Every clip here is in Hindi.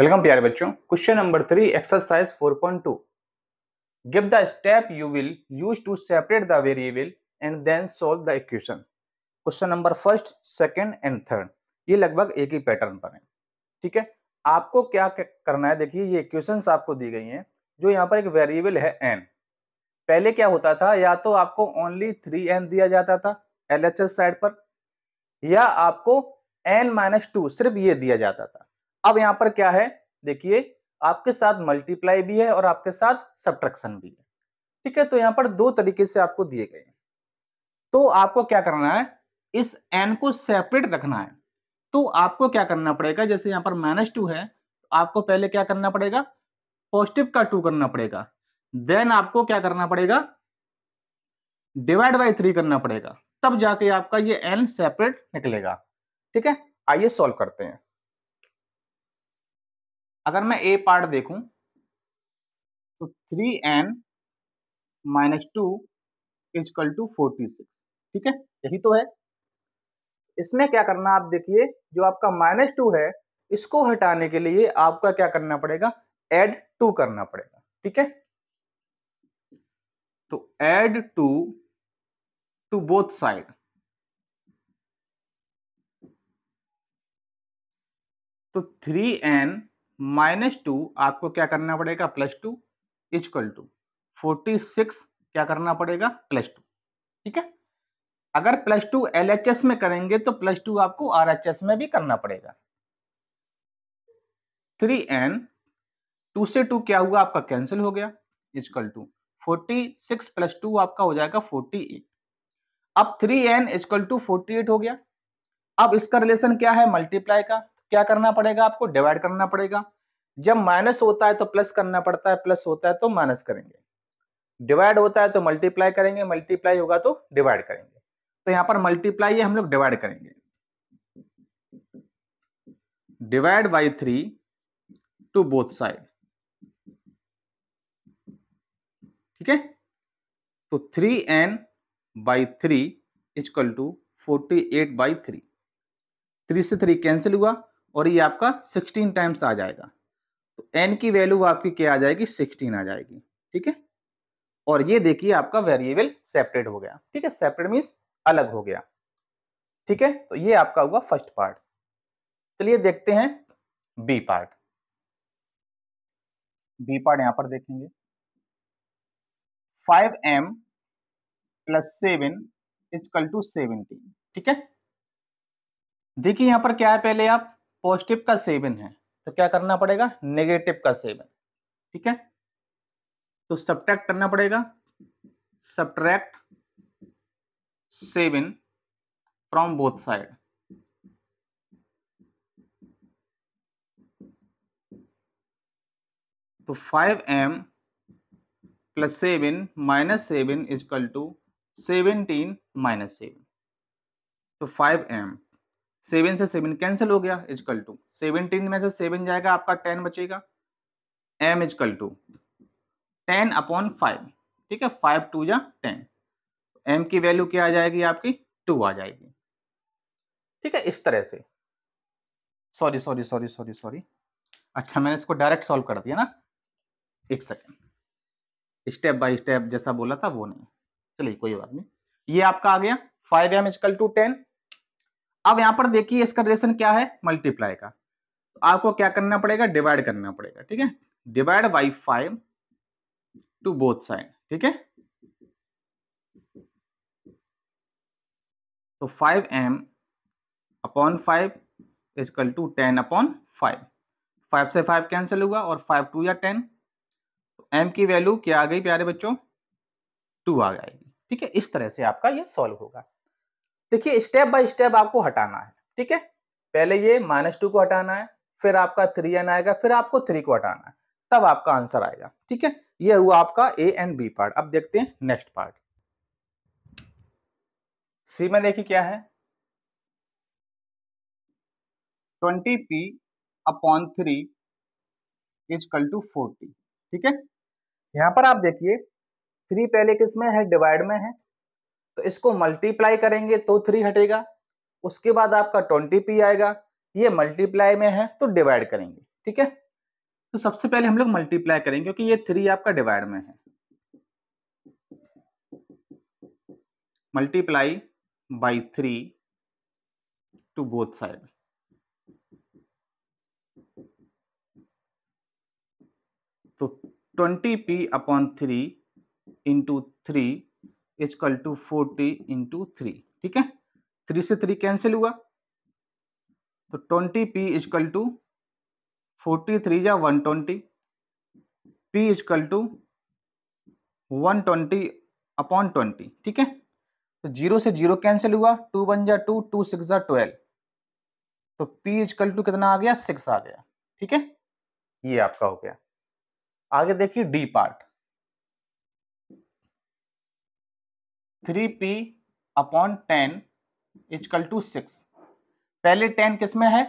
वेलकम प्यारे बच्चों question number three exercise 4.2 give the step you will use to separate the variable and then solve the equation question number first second and third ये लगभग एक ही पैटर्न पर है ठीक है आपको क्या करना है देखिए ये इक्वेशन आपको दी गई हैं जो यहाँ पर एक वेरिएबल है एन पहले क्या होता था या तो आपको ओनली थ्री एन दिया जाता था एल एच एस साइड पर या आपको एन माइनस टू सिर्फ ये दिया जाता था अब यहां पर क्या है देखिए आपके साथ मल्टीप्लाई भी है और आपके साथ सब्ट्रक्शन भी है ठीक है तो यहां पर दो तरीके से आपको दिए गए हैं तो आपको क्या करना है इस एन को सेपरेट रखना है तो आपको क्या करना पड़ेगा जैसे यहां पर माइनस टू है तो आपको पहले क्या करना पड़ेगा पॉजिटिव का टू करना पड़ेगा देन आपको क्या करना पड़ेगा डिवाइड बाई थ्री करना पड़ेगा तब जाके आपका ये एन सेपरेट निकलेगा ठीक है आइए सॉल्व करते हैं अगर मैं ए पार्ट देखूं तो three N minus two equal to forty six ठीक है यही तो है इसमें क्या करना आप देखिए जो आपका माइनस टू है इसको हटाने के लिए आपका क्या करना पड़ेगा एड टू करना पड़ेगा ठीक है तो add two to both side तो थ्री एन माइनस टू आपको क्या करना पड़ेगा plus two equal to forty six क्या करना पड़ेगा प्लस टू ठीक है अगर प्लस टू एल में करेंगे तो प्लस टू आपको आर में भी करना पड़ेगा थ्री एन टू से टू क्या हुआ आपका कैंसिल हो गया equal to forty six plus two आपका हो जाएगा फोर्टी एट अब three N equal to forty eight हो गया अब इसका रिलेशन क्या है मल्टीप्लाई का क्या करना पड़ेगा आपको डिवाइड करना पड़ेगा जब माइनस होता है तो प्लस करना पड़ता है प्लस होता है तो माइनस करेंगे डिवाइड होता है तो मल्टीप्लाई करेंगे मल्टीप्लाई होगा तो डिवाइड करेंगे तो यहां पर मल्टीप्लाई हम लोग डिवाइड करेंगे divide by three to both side ठीक है तो three N by three equal to forty eight by three three से थ्री कैंसिल हुआ और ये आपका सिक्सटीन टाइम्स आ जाएगा तो एन की वैल्यू आपकी क्या आ जाएगी सिक्सटीन आ जाएगी ठीक है और ये देखिए आपका वेरिएबल सेपरेट हो गया ठीक है सेपरेट मीन्स अलग हो गया ठीक है तो ये आपका हुआ फर्स्ट पार्ट चलिए देखते हैं बी पार्ट बी पार्ट यहां पर देखेंगे five M plus seven equal to seventeen ठीक है देखिए यहां पर क्या है पहले आप पॉजिटिव का सेवन है तो क्या करना पड़ेगा नेगेटिव का सेवन ठीक है तो सब्ट्रैक्ट करना पड़ेगा subtract seven from both side तो five M plus seven minus seven equal to seventeen minus seven तो फाइव एम सेवन से सेवन कैंसिल हो गया इजकल टू सेवनटीन में से सेवन जाएगा आपका टेन बचेगा M equal to ten upon five ठीक है फाइव टू या टेन एम की वैल्यू क्या आ जाएगी आपकी टू आ जाएगी ठीक है इस तरह से sorry sorry sorry sorry sorry अच्छा मैंने इसको डायरेक्ट सॉल्व कर दिया ना एक सेकेंड स्टेप बाय स्टेप जैसा बोला था वो नहीं चलिए कोई बात नहीं ये आपका आ गया five M equal to ten अब यहां पर देखिए इसका रिलेशन क्या है मल्टीप्लाई का तो आपको क्या करना पड़ेगा डिवाइड करना पड़ेगा ठीक है divide by five to both side ठीक है तो five M upon five equal to ten upon five five से फाइव कैंसिल हुआ और फाइव टू या टेन तो एम की वैल्यू क्या आ गई प्यारे बच्चों टू आ जाएगी ठीक है इस तरह से आपका ये सॉल्व होगा देखिए स्टेप बाय स्टेप आपको हटाना है ठीक है पहले ये माइनस टू को हटाना है फिर आपका थ्री एन आएगा फिर आपको थ्री को हटाना है तब आपका आंसर आएगा ठीक है यह हुआ आपका ए एंड बी पार्ट अब देखते हैं नेक्स्ट पार्ट सी में देखिए क्या है twenty P upon three equal to forty ठीक है यहां पर आप देखिए थ्री पहले किसमें है डिवाइड में है तो इसको मल्टीप्लाई करेंगे तो थ्री हटेगा उसके बाद आपका ट्वेंटी पी आएगा ये मल्टीप्लाई में है तो डिवाइड करेंगे ठीक है तो सबसे पहले हम लोग मल्टीप्लाई करेंगे क्योंकि ये थ्री आपका डिवाइड में है multiply by three to both side तो twenty P upon three into three equal to forty into three ठीक है थ्री से थ्री कैंसिल हुआ तो twenty P equal to forty three या one twenty P equal to one twenty upon twenty ठीक है तो जीरो से जीरो कैंसिल हुआ टू वन या टू टू सिक्स या ट्वेल्व तो पी इज कल टू कितना आ गया सिक्स आ गया ठीक है ये आपका हो गया आगे देखिए D part three P upon ten equal to six पहले टेन किस में है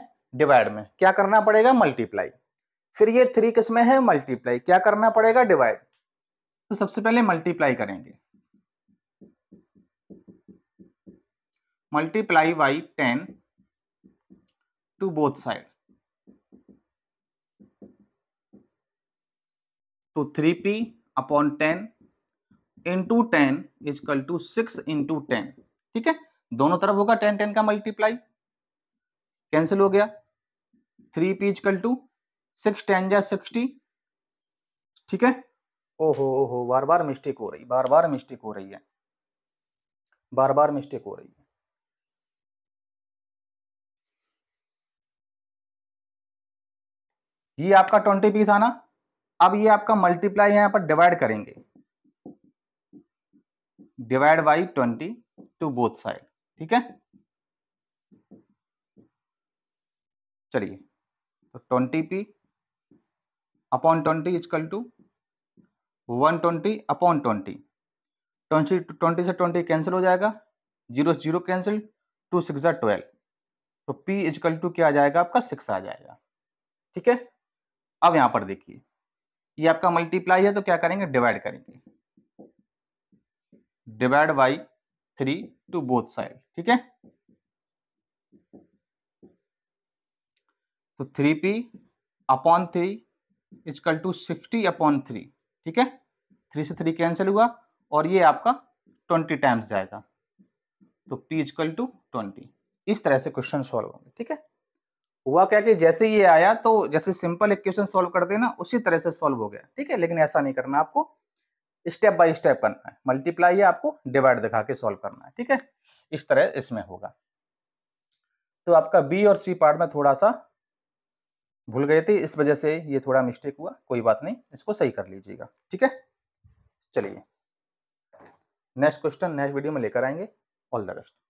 डिवाइड में क्या करना पड़ेगा मल्टीप्लाई फिर ये थ्री किस में है मल्टीप्लाई क्या करना पड़ेगा डिवाइड तो सबसे पहले मल्टीप्लाई करेंगे multiply by ten to both side तो three P upon ten into ten equal to six into ten ठीक है दोनों तरफ होगा टेन टेन का मल्टीप्लाई कैंसिल हो गया three P equal to six ten या सिक्सटी ठीक है ओहो ओहो बार बार मिस्टेक हो रही बार बार मिस्टेक हो रही है बार बार मिस्टेक हो रही है ये आपका ट्वेंटी पी था ना अब ये आपका मल्टीप्लाई यहां पर डिवाइड करेंगे divide by twenty to both side ठीक है चलिए तो twenty P upon twenty equal to one twenty upon twenty twenty twenty से ट्वेंटी कैंसिल हो जाएगा जीरो से जीरो कैंसिल टू सिक्स जार ट्वेल्व तो पी इजकल टू क्या आ जाएगा आपका सिक्स आ जाएगा ठीक है अब यहाँ पर देखिए ये आपका मल्टीप्लाई है तो क्या करेंगे डिवाइड करेंगे divide by three to both side ठीक है तो three P upon three equal to sixty upon three ठीक है थ्री से थ्री कैंसिल हुआ और ये आपका ट्वेंटी टाइम्स जाएगा तो पी इजकल टू ट्वेंटी इस तरह से क्वेश्चन सॉल्व होंगे ठीक है हुआ क्या कि जैसे ये आया तो जैसे सिंपल इक्वेशन सॉल्व करते हैं ना उसी तरह से सॉल्व हो गया ठीक है लेकिन ऐसा नहीं करना आपको स्टेप बाय स्टेप करना है मल्टीप्लाई है आपको डिवाइड दिखा के सॉल्व करना है ठीक है इस तरह इसमें होगा तो आपका बी और सी पार्ट में थोड़ा सा भूल गए थे इस वजह से ये थोड़ा मिस्टेक हुआ कोई बात नहीं इसको सही कर लीजिएगा ठीक है चलिए नेक्स्ट क्वेश्चन नेक्स्ट वीडियो में लेकर आएंगे ऑल द बेस्ट